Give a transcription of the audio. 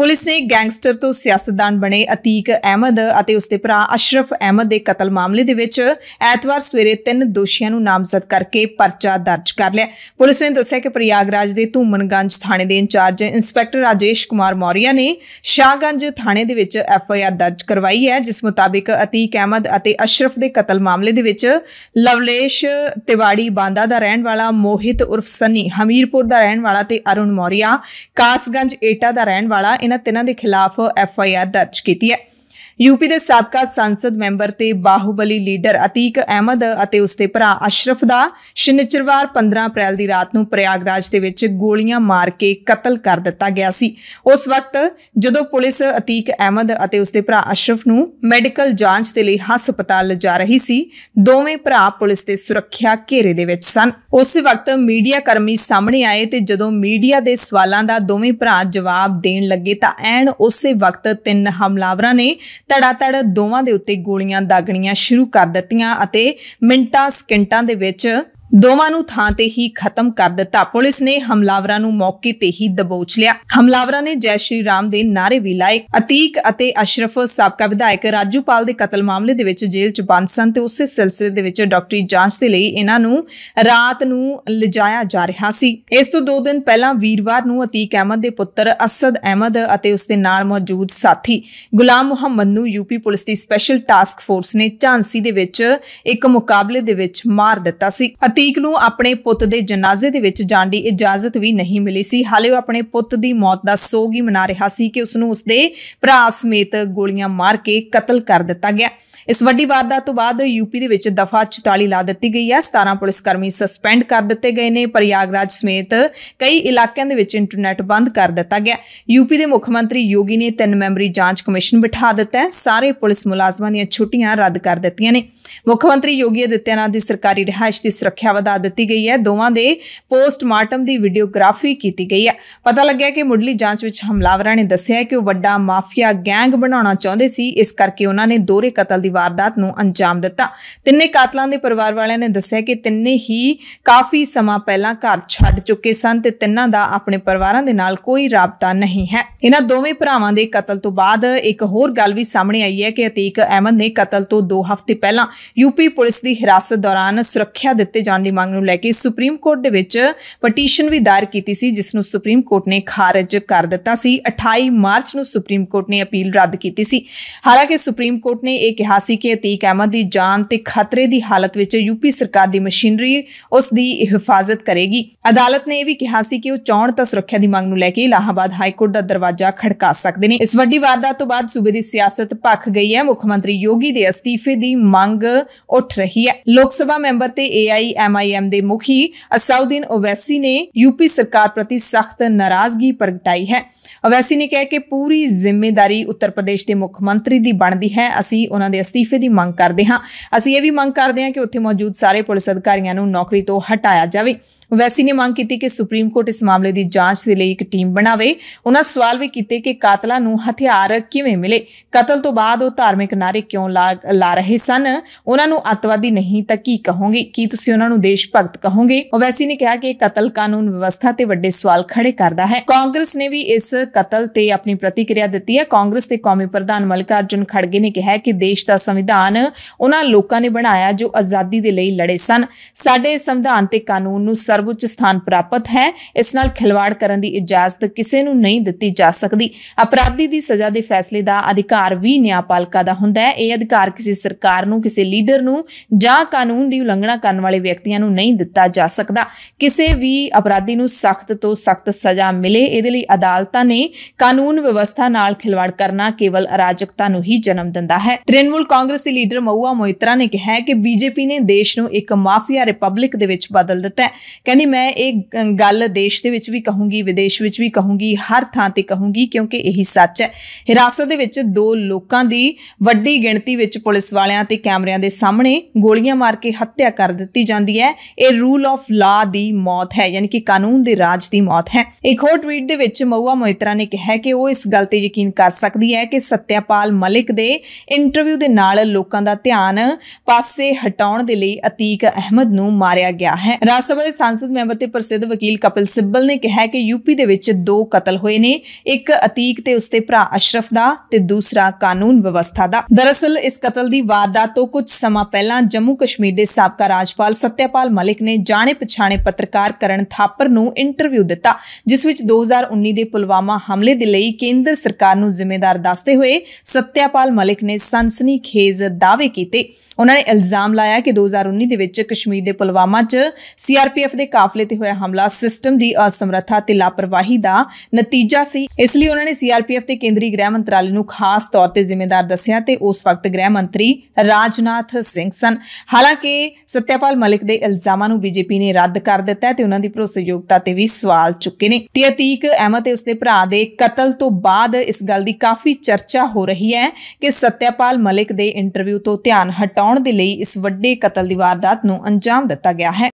police ਨੇ gangster ਤੋਂ ਸਿਆਸਤਦਾਨ ਬਣੇ ਅਤੀਕ ਅਹਿਮਦ ਅਤੇ ਉਸਦੇ ਭਰਾ ਅਸ਼ਰਫ ਅਹਿਮਦ ਦੇ ਕਤਲ ਮਾਮਲੇ ਦੇ ਵਿੱਚ ਐਤਵਾਰ ਸਵੇਰੇ ਤਿੰਨ ਦੋਸ਼ੀਆਂ ਨੂੰ ਨਾਮਜ਼ਦ ਕਰਕੇ ਪਰਚਾ ਦਰਜ ਕਰ ਲਿਆ ਪੁਲਿਸ ਨੇ ਦੱਸਿਆ ਕਿ ਪ੍ਰਿਆਗਰਾਜ ਦੇ ਧੂਮਨਗੰਜ ਥਾਣੇ ਦੇ ਇੰਚਾਰਜ ਇੰਸਪੈਕਟਰ ਰਾਜੇਸ਼ ਕੁਮਾਰ ਮੌਰੀਆ ਨੇ ਸ਼ਾਹਗੰਜ ਥਾਣੇ ਦੇ ਵਿੱਚ ਐਫ ਆਈ ਆਰ ਦਰਜ ਕਰਵਾਈ ਹੈ ਜਿਸ ਮੁਤਾਬਿਕ ਅਤੀਕ ਅਹਿਮਦ ਅਤੇ ਅਸ਼ਰਫ ਦੇ ਕਤਲ ਮਾਮਲੇ ਦੇ ਵਿੱਚ ਲਵਲੇਸ਼ ਤਿਵਾੜੀ ਬਾਂਦਾ ਦਾ ਰਹਿਣ ਵਾਲਾ ਮੋਹਿਤ ਉਰਫ ਸੰਨੀ ਹਮੀਰਪੁਰ ਦਾ ਰਹਿਣ ਵਾਲਾ ਤੇ ਅਰੁਣ ਮੌਰੀਆ ਕਾਸਗੰਜ ਏਟਾ ਦਾ ਰਹਿਣ ਵਾਲਾ ਇਹਨਾਂ ਤਿੰਨਾਂ ਦੇ ਖਿਲਾਫ ਐਫ ਆਈ ਆਰ ਦਰਜ ਕੀਤੀ ਹੈ ਯੂਪੀ ਦੇ ਸਾਬਕਾ ਸੰਸਦ ਮੈਂਬਰ ਤੇ ਬਾਹੂਬਲੀ ਲੀਡਰ ਅਤੀਕ ਅਹਿਮਦ ਅਤੇ ਉਸਦੇ ਭਰਾ ਅਸ਼ਰਫ ਦਾ ਸ਼ਨੀਚਰਵਾਰ 15 ਅਪ੍ਰੈਲ ਦੀ ਰਾਤ ਨੂੰ ਪ੍ਰਯਾਗਰਾਜ ਦੇ ਵਿੱਚ ਗੋਲੀਆਂ ਮਾਰ ਕੇ ਕਤਲ ਕਰ ਦਿੱਤਾ ਗਿਆ ਸੀ ਉਸ ਵਕਤ ਜਦੋਂ ਪੁਲਿਸ ਅਤੀਕ ਅਹਿਮਦ ਅਤੇ ਉਸਦੇ ਭਰਾ ਅਸ਼ਰਫ ਨੂੰ ਮੈਡੀਕਲ ਜਾਂਚ ਦੇ ਲਈ ਹਸਪਤਾਲ ਲਿਜਾ ਰਹੀ ਸੀ ਦੋਵੇਂ ਭਰਾ ਪੁਲਿਸ ਦੇ ਸੁਰੱਖਿਆ ਘੇਰੇ ਦੇ ਵਿੱਚ ਸਨ ਉਸ ਵਕਤ ਮੀਡੀਆ ਕਰਮੀ ਸਾਹਮਣੇ ਆਏ ਤੇ ਜਦੋਂ ਮੀਡੀਆ ਦੇ ਸਵਾਲਾਂ ਦਾ ਦੋਵੇਂ ਭਰਾ ਜਵਾਬ ਦੇਣ ਲੱਗੇ ਤਾਂ ਐਨ ਉਸੇ ਵਕਤ ਤਿੰਨ ਹਮਲਾਵਰਾਂ ਨੇ ਤੜਾਤੜ ਦੋਵਾਂ ਦੇ ਉੱਤੇ ਗੋਲੀਆਂ ਦਾਗਣੀਆਂ ਸ਼ੁਰੂ ਕਰ ਦਿੱਤੀਆਂ ਅਤੇ ਮਿੰਟਾਂ ਸਕਿੰਟਾਂ ਦੇ ਵਿੱਚ ਦੋਵਾਂ ਨੂੰ ਥਾਂ ਤੇ ਹੀ ਖਤਮ ਕਰ ਦਿੱਤਾ ਪੁਲਿਸ ਨੇ ਹਮਲਾਵਰਾਂ ਨੂੰ ਮੌਕੇ ਤੇ ਹੀ ਦਬੋਚ ਲਿਆ ਹਮਲਾਵਰਾਂ ਨੇ ਜੈ ਸ਼੍ਰੀ ਰਾਮ ਦੇ ਨਾਰੇ ਵੀ ਲਾਏ ਅਤੀਕ ਅਤੇ ਅਸ਼ਰਫ ਸਾਬਕਾ ਵਿਧਾਇਕ ਰਾਜੂਪਾਲ ਦੇ ਕਤਲ ਮਾਮਲੇ ਦੇ ਵਿੱਚ ਜੇਲ੍ਹ ਚ ਬੰਦ ਸਨ ਤੇ ਉਸੇ ਸਿਲਸਿਲੇ ਦੇ ਵਿੱਚ ਡਾਕਟਰੀ ਜਾਂਚ ਦੇ ਲਈ ਇਹਨਾਂ ਨੂੰ ਰਾਤ ਨੂੰ ਲਿਜਾਇਆ ਜਾ ਰਿਹਾ ਸੀ ਇਸ ਤੋਂ 2 ਦਿਨ ਪਹਿਲਾਂ ਵੀਰਵਾਰ ਨੂੰ ਅਤੀਕ ਅਹਿਮਦ ਦੇ ਪੁੱਤਰ ਅਸਦ ਅਹਿਮਦ ਅਤੇ ਉਸ ਦੇ ਨਾਲ ਮੌਜੂਦ ਸਾਥੀ ਗੁਲਾਮ ਮੁਹੰਮਦ ਨੂੰ ਯੂਪੀ ਪੁਲਿਸ ਦੀ ਸਪੈਸ਼ਲ ਟਾਸਕ ਫੋਰਸ ਨੇ ਝਾਂਸੀ ਦੇ ਵਿੱਚ ਇੱਕ ਮੁਕਾਬਲੇ ਦੇ ਵਿੱਚ ਮਾਰ ਦਿੱਤਾ ਸੀ ਪ੍ਰਤੀਕ ਨੂੰ ਆਪਣੇ ਪੁੱਤ ਦੇ ਜਨਾਜ਼ੇ ਦੇ ਵਿੱਚ ਜਾਣ ਦੀ ਇਜਾਜ਼ਤ ਵੀ ਨਹੀਂ ਮਿਲੀ ਸੀ ਹਾਲੇ ਉਹ ਆਪਣੇ ਪੁੱਤ ਦੀ ਮੌਤ ਦਾ ਸੋਗ ਹੀ ਮਨਾ ਰਿਹਾ ਸੀ ਕਿ ਉਸ ਨੂੰ ਉਸ ਦੇ ਭਰਾ ਸਮੇਤ ਗੋਲੀਆਂ ਮਾਰ ਕੇ ਕਤਲ ਕਰ ਦਿੱਤਾ ਗਿਆ ਇਸ ਵੱਡੀ ਵਾਰਦਾਤ ਤੋਂ ਬਾਅਦ ਯੂਪੀ ਦੇ ਵਿੱਚ ਦਫਾ 44 ਲਾ ਦਿੱਤੀ ਗਈ ਹੈ 17 ਪੁਲਿਸ ਕਰਮੀ ਸਸਪੈਂਡ ਕਰ ਦਿੱਤੇ ਗਏ ਨੇ ਪ੍ਰਯਾਗਰਾਜ ਸਮੇਤ ਕਈ ਇਲਾਕਿਆਂ ਦੇ ਵਿੱਚ ਇੰਟਰਨੈਟ ਬੰਦ ਕਰ ਦਿੱਤਾ ਗਿਆ ਯੂਪੀ ਦੇ ਮੁੱਖ ਮੰਤਰੀ ਯੋਗੀ ਨੇ ਤਿੰਨ ਮੈਂਬਰੀ ਜਾਂਚ ਕਮਿਸ਼ਨ ਬਿਠਾ ਦਿੱਤਾ ਹੈ ਸਾਰੇ ਪੁਲਿਸ ਮੁਲਾਜ਼ਮਾਂ ਦੀਆਂ ਛੁੱਟੀਆਂ ਰੱਦ ਕਰ ਦਿੱਤੀਆਂ ਨੇ ਮੁੱਖ ਮੰਤਰੀ ਯੋਗੀ ਅਦਿੱਤਿਆਨਾਥ ਦੀ ਸਰਕਾਰੀ ਰਿਹਾਇਸ਼ ਦੀ ਸੁਰੱਖਿਆ ਵਧਾ ਦਿੱਤੀ ਗਈ ਹੈ ਦੋਵਾਂ ਦੇ ਪੋਸਟਮਾਰਟਮ ਦੀ ਵੀਡੀਓਗ੍ਰਾਫੀ ਕੀਤੀ ਗਈ ਹੈ ਪਤਾ ਲੱਗਿਆ ਕਿ ਮੁੱਢਲੀ ਜਾਂਚ ਵਿੱਚ ਹਮਲਾਵਰਾਂ ਨੇ ਦੱਸਿਆ ਕਿ ਉਹ ਵੱਡਾ ਮਾਫੀਆ ਗੈਂਗ ਬਣਾਉਣਾ ਚਾਹੁੰਦੇ ਸੀ ਇਸ ਕਰਕੇ ਉਹਨਾਂ ਨੇ ਦੋਹਰੇ ਕਤਲ ਦੀ ਦੀ ਵਾਰਦਾਤ ਨੂੰ ਅੰਜਾਮ ਦਿੱਤਾ ਤਿੰਨੇ ਕਾਤਲਾਂ ਦੇ ਪਰਿਵਾਰ ਵਾਲਿਆਂ ਨੇ ਦੱਸਿਆ ਕਿ ਤਿੰਨੇ ਹੀ ਕਾਫੀ ਸਮਾਂ ਪਹਿਲਾਂ ਘਰ ਛੱਡ ਚੁੱਕੇ ਸਨ ਤੇ ਤਿੰਨਾਂ ਦਾ ਆਪਣੇ ਪਰਿਵਾਰਾਂ ਦੇ ਨਾਲ ਕੋਈ ਰਾਬਤਾ ਨਹੀਂ ਹੈ ਇਹਨਾਂ ਦੋਵੇਂ ਭਰਾਵਾਂ ਦੇ ਕਤਲ ਤੋਂ ਬਾਅਦ ਇੱਕ ਹੋਰ ਗੱਲ ਵੀ ਸਾਹਮਣੇ ਆਈ ਹੈ ਕਿ ਅਤੀਕ ਅਹਿਮਦ ਨੇ ਕਤਲ ਤੋਂ 2 ਹਫ਼ਤੇ ਪਹਿਲਾਂ ਯੂਪੀ ਪੁਲਿਸ ਦੀ ਹਿਰਾਸਤ ਦੌਰਾਨ ਸੁਰੱਖਿਆ ਦਿੱਤੇ ਜਾਣ ਦੀ ਮੰਗ ਨੂੰ ਲੈ ਕੇ ਸੁਪਰੀਮ ਕੋਰਟ ਦੇ ਵਿੱਚ ਪਟੀਸ਼ਨ ਵੀ ਦਾਇਰ ਕੀਤੀ ਸੀ ਜਿਸ ਨੂੰ ਸੁਪਰੀਮ ਕੋਰਟ ਨੇ ਖਾਰਜ ਕਰ ਦਿੱਤਾ ਸੀ 28 ਮਾਰਚ ਨੂੰ ਸੁਪਰੀਮ ਕੋਰਟ ਨੇ ਅਪੀਲ ਰੱਦ ਕੀਤੀ ਸੀ ਹਾਲਾਂਕਿ ਸੁਪਰੀਮ ਕੋਰਟ ਨੇ ਇਹ ਕਿਹਾ ਸੀ ਕਿ ਅਤੀਕ ਅਹਿਮਦ ਦੀ ਜਾਨ ਤੇ ਖਤਰੇ ਦੀ ਹਾਲਤ ਵਿੱਚ ਯੂਪੀ ਸਰਕਾਰ ਦੀ ਮਸ਼ੀਨਰੀ ਉਸ ਦੀ ਹਿਫਾਜ਼ਤ ਕਰੇਗੀ ਅਦਾਲਤ ਨੇ ਇਹ ਵੀ ਕਿਹਾ ਸੀ ਕਿ ਉਹ ਚੌਣ ਤਾਂ ਸੁਰੱਖਿਆ ਦੀ ਮੰਗ ਨੂੰ ਲੈ ਕੇ ਇਲਾਹਾਬਾਦ ਹਾਈ ਕੋਰਟ ਦਾ ਦਰਵਾਜ਼ਾ ਖੜਕਾ ਸਕਦੇ ਨੇ ਇਸ ਵੱਡੀ ਵਾਰਦਾਤ ਤੋਂ ਬਾਅਦ ਸੂਬੇ ਦੀ ਸਿਆਸਤ ਭੱਖ ਗਈ ਹੈ ਮੁੱਖ ਮੰਤਰੀ ਯੋਗੀ ਦੇ ਅਸਤੀਫੇ ਦੀ ਮੰਗ ਉੱਠ ਰਹੀ ਹੈ ਲੋਕ ਸਭਾ ਮੈਂਬਰ ਤੇ ਐਮਆਈਐਮ ਦੇ ਮੁਖੀ ਅਸਾਉਦੀਨ ਓਵੈਸੀ ਨੇ ਯੂਪੀ ਸਰਕਾਰ ਪ੍ਰਤੀ ਸਖਤ ਨਾਰਾਜ਼ਗੀ ਪ੍ਰਗਟਾਈ ਹੈ ਓਵੈਸੀ ਨੇ ਕਿਹਾ ਕਿ ਪੂਰੀ ਜ਼ਿੰਮੇਵਾਰੀ ਉੱਤਰ ਪ੍ਰਦੇਸ਼ ਦੇ ਮੁੱਖ ਮੰਤਰੀ ਦੀ ਬਣਦੀ ਹੈ ਅਸੀਂ ਉਹਨਾਂ ਦੇ ਅਸਤੀਫੇ ਦੀ ਮੰਗ ਕਰਦੇ ਹਾਂ ਅਸੀਂ ਇਹ ਵੀ ਮੰਗ ਕਰਦੇ ਹਾਂ ਕਿ ਉੱਥੇ ਮੌਜੂਦ ਸਾਰੇ ਪੁਲਿਸ ਅਧਿਕਾਰੀਆਂ ਨੂੰ ਨੌਕਰੀ ਤੋਂ ਹਟਾਇਆ ਜਾਵੇ ਵੈਸੀ ਨੇ ਮੰਗ ਕੀਤੀ ਕਿ ਸੁਪਰੀਮ ਕੋਰਟ ਇਸ ਮਾਮਲੇ ਦੀ ਜਾਂਚ ਦੇ ਲਈ ਇੱਕ ਟੀਮ ਬਣਾਵੇ ਉਹਨਾਂ ਸਵਾਲ ਵੀ ਕੀਤੇ ਕਿ ਕਾਤਲਾਂ ਨੂੰ ਹਥਿਆਰ ਕਿਵੇਂ ਮਿਲੇ ਕਤਲ ਤੋਂ ਬਾਅਦ ਉਹ ਧਾਰਮਿਕ ਨਾਰੇ ਕਿਉਂ ਲਾ ਰਹੇ ਸਨ ਉਹਨਾਂ ਨੂੰ ਅਤਵਾਦੀ ਨਹੀਂ ਤਾਂ ਕੀ ਕਹੋਗੇ ਕੀ ਤੁਸੀਂ ਉਹਨਾਂ ਨੂੰ ਦੇਸ਼ ਭਗਤ ਕਹੋਗੇ ਓਵੈਸੀ ਨੇ ਕਿਹਾ ਕਿ ਕਤਲ ਕਾਨੂੰਨ ਵਿਵਸਥਾ ਤੇ ਵੱਡੇ ਸਵਾਲ ਖੜੇ ਕਰਦਾ ਹੈ ਕਾਂਗਰਸ ਨੇ ਵੀ ਇਸ ਕਤਲ ਤੇ ਆਪਣੀ ਪ੍ਰਤੀਕਿਰਿਆ ਦਿੱਤੀ ਹੈ ਕਾਂਗਰਸ ਦੇ ਕੌਮੀ ਪ੍ਰਧਾਨ ਮਲਕਾਰਜਨ ਖੜਗੇ ਨੇ ਕਿਹਾ ਕਿ ਦੇਸ਼ ਦਾ ਸੰਵਿਧਾਨ ਉਹਨਾਂ ਲੋਕਾਂ ਨੇ ਬਣਾਇਆ ਜੋ ਆਜ਼ਾਦੀ ਦੇ ਲਈ ਲੜੇ ਸਨ ਸਾਡੇ ਸੰਵਿਧਾਨ ਤੇ ਕਾਨੂੰਨ ਨੂੰ ਸਰ ਸਰਵਉੱਚ ਸਥਾਨ ਪ੍ਰਾਪਤ ਹੈ ਇਸ ਨਾਲ ਖਿਲਵਾੜ ਕਰਨ ਦੀ ਇਜਾਜ਼ਤ ਕਿਸੇ ਨੂੰ ਨਹੀਂ ਦਿੱਤੀ ਜਾ ਸਕਦੀ ਅਪਰਾਧੀ ਦੀ ਸਜ਼ਾ ਦੇ ਫੈਸਲੇ ਦਾ ਅਧਿਕਾਰ ਵੀ ਨਿਆਂਪਾਲਿਕਾ ਦਾ ਹੁੰਦਾ ਹੈ ਇਹ ਅਧਿਕਾਰ ਕਿਸੇ ਸਰਕਾਰ ਨੂੰ ਕਿਸੇ ਲੀਡਰ ਨੂੰ ਜਾਂ ਕਾਨੂੰਨ ਦੀ ਉਲੰਘਣਾ ਕਰਨ ਵਾਲੇ ਵਿਅਕਤੀਆਂ ਨੂੰ ਨਹੀਂ ਦਿੱਤਾ ਜਾ ਸਕਦਾ ਕਿਸੇ ਵੀ ਅਪਰਾਧੀ ਨੂੰ ਸਖਤ ਤੋਂ ਸਖਤ ਸਜ਼ਾ ਮਿਲੇ ਇਹਦੇ ਲਈ ਅਦਾਲਤਾਂ ਨੇ ਕਾਨੂੰਨ ਵਿਵਸਥਾ ਨਾਲ ਖਿਲਵਾੜ ਕਰਨਾ ਕੇਵਲ ਅਰਾਜਕਤਾ ਨੂੰ ਹੀ ਜਨਮ ਦਿੰਦਾ ਹੈ ਤ੍ਰਿਣਮੂਲ ਕਾਂਗਰਸ ਦੀ ਲੀਡਰ ਮਹੂਆ ਮੋਇਤਰਾ ਨੇ ਕਿਹਾ ਹੈ ਕਿ ਬੀਜੇਪੀ ਨੇ ਦੇਸ਼ ਨੂੰ ਇੱਕ ਮਾਫੀਆ ਰਿਪਬਲਿਕ ਦੇ ਵਿੱਚ ਬਦਲ ਦਿੱਤਾ ਹੈ ਕਹਿੰਦੀ ਮੈਂ ਇਹ ਗੱਲ ਦੇਸ਼ ਦੇ ਵਿੱਚ ਵੀ ਕਹੂੰਗੀ ਵਿਦੇਸ਼ ਵਿੱਚ ਵੀ ਕਹੂੰਗੀ ਹਰ ਥਾਂ ਤੇ ਕਹੂੰਗੀ ਕਿਉਂਕਿ ਇਹੀ ਸੱਚ ਹੈ ਹਿਰਾਸਤ ਦੇ ਵਿੱਚ ਦੋ ਲੋਕਾਂ ਦੀ ਵੱਡੀ ਗਿਣਤੀ ਵਿੱਚ ਪੁਲਿਸ ਵਾਲਿਆਂ ਤੇ ਕੈਮਰਿਆਂ ਦੇ ਸਾਹਮਣੇ ਗੋਲੀਆਂ ਮਾਰ ਕੇ ਹੱਤਿਆ ਕਰ ਦਿੱਤੀ ਜਾਂਦੀ ਹੈ ਇਹ ਰੂਲ ਆਫ ਲਾ ਦੀ ਮੌਤ ਹੈ ਯਾਨੀ ਕਿ ਕਾਨੂੰਨ ਦੇ ਰਾਜ ਦੀ ਮੌਤ ਹੈ ਇੱਕ ਹੋਰ ਟਵੀਟ ਦੇ ਵਿੱਚ ਮਊਆ ਮੋਇਤਰਾ ਨੇ ਕਿਹਾ ਕਿ ਉਹ ਇਸ ਗੱਲ ਤੇ ਯਕੀਨ ਕਰ ਸਕਦੀ ਹੈ ਕਿ ਸਤਿਆਪਾਲ ਮਲਿਕ ਦੇ ਇੰਟਰਵਿਊ ਦੇ ਨਾਲ ਲੋਕਾਂ ਦਾ ਧਿਆਨ ਪਾਸੇ ਹਟਾਉਣ ਦੇ ਲਈ ਅਤੀਕ ਅਹਿਮਦ ਨੂੰ ਮਾਰਿਆ ਗਿਆ ਹੈ ਰਾਜ ਸਭਾ ਦੇ ਸੰਸਦ ਮੈਂਬਰ ਤੇ ਪ੍ਰਸਿੱਧ ਵਕੀਲ ਕਪਿਲ ਸਿੱਬਲ ਨੇ ਕਿਹਾ ਕਿ ਯੂਪੀ ਦੇ ਵਿੱਚ ਦੋ ਕਤਲ ਹੋਏ ਨੇ ਇੱਕ ਅਤੀਕ ਤੇ ਉਸਦੇ ਭਰਾ ਅਸ਼ਰਫ ਦਾ ਤੇ ਦੂਸਰਾ ਕਾਨੂੰਨ ਵਿਵਸਥਾ ਦਾ ਦਰਅਸਲ ਇਸ ਕਤਲ ਦੀ ਵਾਰਦਾਤ ਤੋਂ ਕੁਝ ਸਮਾਂ ਪਹਿਲਾਂ ਜੰਮੂ ਕਸ਼ਮੀਰ ਦੇ ਸਾਬਕਾ ਰਾਜਪਾਲ ਸਤਿਆਪਾਲ ਮਲਿਕ ਨੇ ਜਾਣੇ ਪਛਾਣੇ ਪੱਤਰਕਾਰ ਕਰਨ ਥਾਪਰ ਨੂੰ ਇੰਟਰਵਿਊ ਦਿੱਤਾ ਜਿਸ ਵਿੱਚ 2019 ਦੇ ਪੁਲਵਾਮਾ ਹਮਲੇ ਦੇ ਲਈ ਕੇਂਦਰ ਸਰਕਾਰ ਨੂੰ ਜ਼ਿੰਮੇਵਾਰ ਦੱਸਦੇ ਹੋਏ ਸਤਿਆਪਾਲ ਮਲਿਕ ਨੇ ਸਨਸਨੀਖੇਜ਼ ਦਾਅਵੇ ਕੀਤੇ ਉਹਨਾਂ ਨੇ ਇਲਜ਼ਾਮ ਲਾਇਆ ਕਿ 2019 ਦੇ ਵਿੱਚ ਕਸ਼ਮੀਰ ਦੇ ਪੁਲਵਾਮਾ 'ਚ ਸੀਆਰਪੀਐਫ ਦੇ ਕਾਫਲੇ ਤੇ ਹੋਇਆ ਹਮਲਾ ਸਿਸਟਮ ਦੀ ਅਸਮਰੱਥਾ ਤੇ ਲਾਪਰਵਾਹੀ ਦਾ ਨਤੀਜਾ ਸੀ ਇਸ ਲਈ ਉਹਨਾਂ ਨੇ ਸੀਆਰਪੀਐਫ ਤੇ ਕੇਂਦਰੀ ਗ੍ਰਹਿ ਮੰਤਰਾਲੇ ਨੂੰ ਖਾਸ ਤੌਰ ਤੇ ਜ਼ਿੰਮੇਵਾਰ ਦੱਸਿਆ ਤੇ ਉਸ ਵਕਤ ਗ੍ਰਹਿ ਮੰਤਰੀ ਰਾਜਨਾਥ ਸਿੰਘ ਸਨ ਹਾਲਾਂਕਿ ਸਤਿਆਪਾਲ ਮਲਿਕ ਦੇ ਇਲਜ਼ਾਮਾਂ ਨੂੰ ਬੀਜੇਪੀ ਨੇ ਰੱਦ ਕਰ ਦਿੱਤਾ ਤੇ ਉਹਨਾਂ ਦੀ ਭਰੋਸੇਯੋਗਤਾ ਤੇ ਵੀ ਸਵਾਲ ਚੁੱਕੇ ਨੇ ਤੇ ਅਤੀਕ ਅਹਿਮਦ ਤੇ ਉਸਦੇ ਭਰਾ ਦੇ ਕਤਲ ਤੋਂ ਬਾਅਦ ਇਸ ਗੱਲ ਦੀ ਕਾਫੀ ਚਰਚਾ ਹੋ ਰਹੀ ਹੈ ਕਿ ਸਤਿਆਪਾਲ ਮਲਿਕ ਦੇ ਇੰਟਰਵਿਊ ਤੋਂ ਧਿਆਨ ਹਟਾਉਣ ਦੇ ਲਈ ਇਸ ਵੱਡੇ ਕਤਲ ਦੀ ਵਾਰਦਾਤ ਨੂੰ ਅੰਜਾਮ ਦਿੱਤਾ ਗਿਆ ਹੈ